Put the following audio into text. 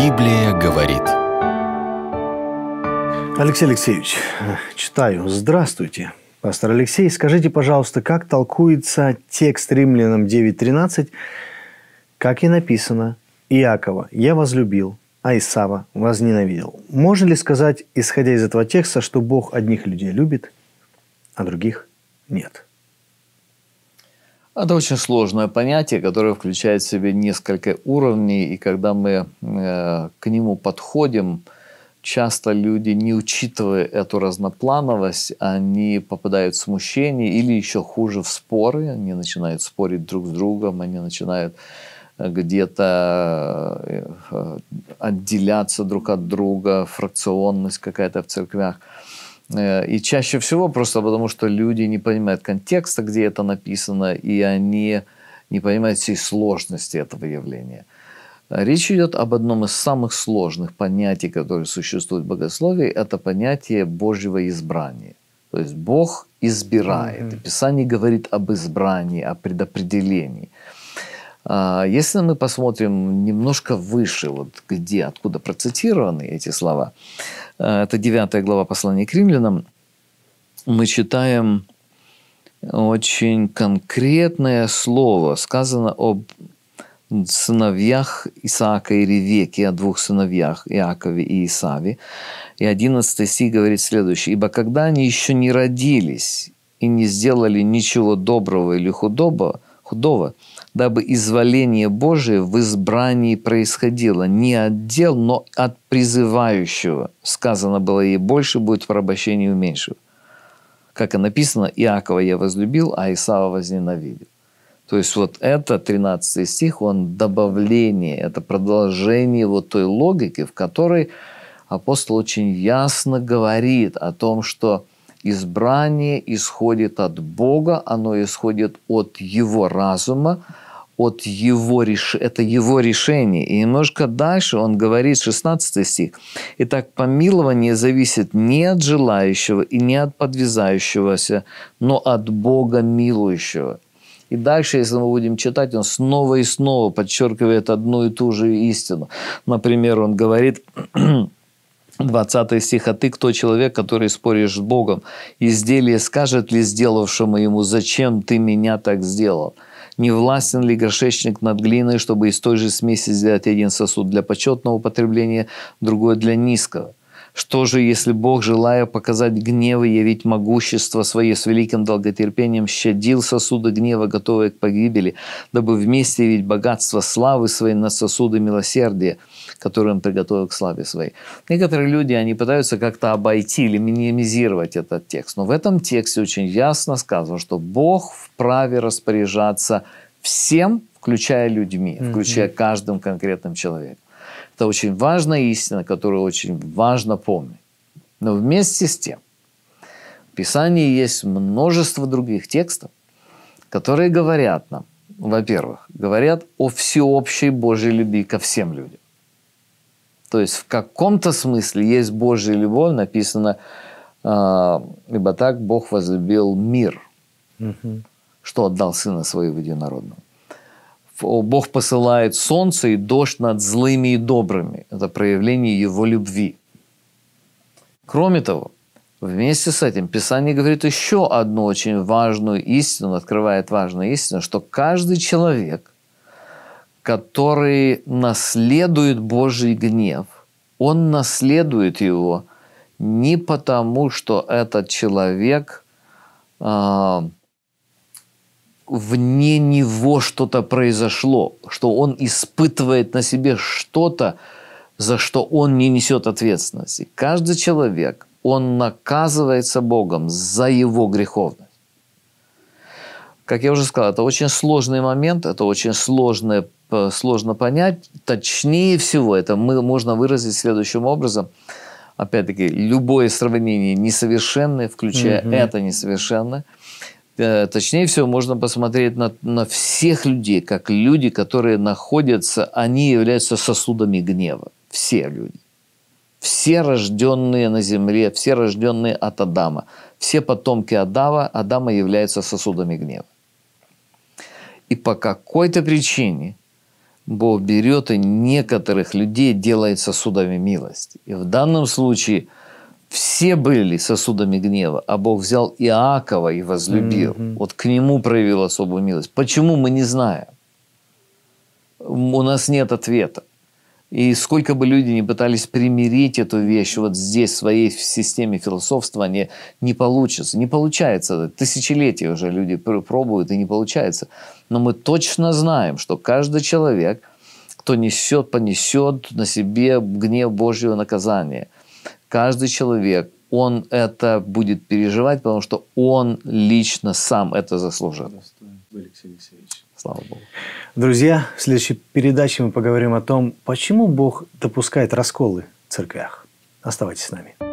Библия говорит. Алексей Алексеевич, читаю. Здравствуйте. Пастор Алексей, скажите, пожалуйста, как толкуется текст Римлянам 9.13, как и написано, Иакова я возлюбил, а Исава возненавидел. Можно ли сказать, исходя из этого текста, что Бог одних людей любит, а других нет? – это очень сложное понятие, которое включает в себе несколько уровней, и когда мы э, к нему подходим, часто люди, не учитывая эту разноплановость, они попадают в смущение или еще хуже в споры, они начинают спорить друг с другом, они начинают э, где-то э, отделяться друг от друга, фракционность какая-то в церквях. Э, и чаще всего просто потому, что люди не понимают контекста, где это написано, и они не понимают всей сложности этого явления. Речь идет об одном из самых сложных понятий, которые существуют в богословии, это понятие Божьего избрания. То есть Бог избирает. mm Писание говорит об избрании, о предопределении. А, если мы посмотрим немножко выше, вот где, откуда процитированы эти слова, а, это 9 глава послания к римлянам, мы читаем очень конкретное слово. Сказано об сыновьях Исаака и Ревеки, о двух сыновьях Иакове и Исаве. И 11 стих говорит следующее. «Ибо когда они еще не родились и не сделали ничего доброго или худого, худого дабы изволение Божие в избрании происходило не от дел, но от призывающего. Сказано было, и больше будет в порабощение уменьшив. Как и написано, Иакова я возлюбил, а Исава возненавидел. То есть вот это 13 стих, он добавление, это продолжение вот той логики, в которой апостол очень ясно говорит о том, что – избрание исходит от Бога, оно исходит от Его разума, от его реш... это его решение. И немножко дальше он говорит, 16 стих. Итак, помилование зависит не от желающего и не от подвязающегося, но от Бога милующего. И дальше, если мы будем читать, он снова и снова подчеркивает одну и ту же истину. Например, он говорит 20 стих, «А ты кто человек, который споришь с Богом? Изделие скажет ли сделавшему ему, зачем ты меня так сделал?» Не властен ли горшечник над глиной, чтобы из той же смеси сделать один сосуд для почетного употребления, другой для низкого? Что же, если Бог, желая показать гнев и явить могущество свое с великим долготерпением, щадил сосуды гнева, готовые к погибели, дабы вместе явить богатство славы своей на сосуды милосердия, которые он приготовил к славе своей? Некоторые люди, они пытаются как-то обойти или минимизировать этот текст. Но в этом тексте очень ясно сказано, что Бог вправе распоряжаться всем, включая людьми, включая каждым конкретным человеком. Это очень важная истина, которую очень важно помнить. Но вместе с тем, в Писании есть множество других текстов, которые говорят нам, во-первых, говорят о всеобщей Божьей любви ко всем людям. То есть в каком-то смысле есть Божья любовь, написано, а, ибо так Бог возлюбил мир, угу. что отдал Сына Своего Единородного. Бог посылает солнце и дождь над злыми и добрыми. Это проявление его любви. Кроме того, вместе с этим Писание говорит еще одну очень важную истину, открывает важную истину, что каждый человек, который наследует Божий гнев, он наследует его не потому, что этот человек а, – вне него что-то произошло, что он испытывает на себе что-то, за что он не несет ответственности. Каждый человек, он наказывается Богом за его греховность. Как я уже сказал, это очень сложный момент, это очень сложное, э, сложно понять. Точнее всего, это мы, можно выразить следующим образом. Опять-таки, любое сравнение несовершенное, включая угу. это несовершенное – Э, точнее всего, можно посмотреть на, на всех людей, как люди, которые находятся, они являются сосудами гнева. Все люди. Все рожденные на земле, все рожденные от Адама, все потомки Адама, Адама являются сосудами гнева. И по какой-то причине Бог берет и некоторых людей делает сосудами милости. И в данном случае – все были сосудами гнева, а Бог взял Иакова и возлюбил. Mm-hmm. Вот к нему проявил особую милость. Почему, мы не знаем. У нас нет ответа. И сколько бы люди ни пытались примирить эту вещь вот здесь, в своей системе философствования, не получится. Не получается. Тысячелетия уже люди пробуют, и не получается. Но мы точно знаем, что каждый человек, кто несет, понесет на себе гнев Божьего наказания – каждый человек, он это будет переживать, потому что он лично сам это заслужил. Слава Богу. Друзья, в следующей передаче мы поговорим о том, почему Бог допускает расколы в церквях. Оставайтесь с нами.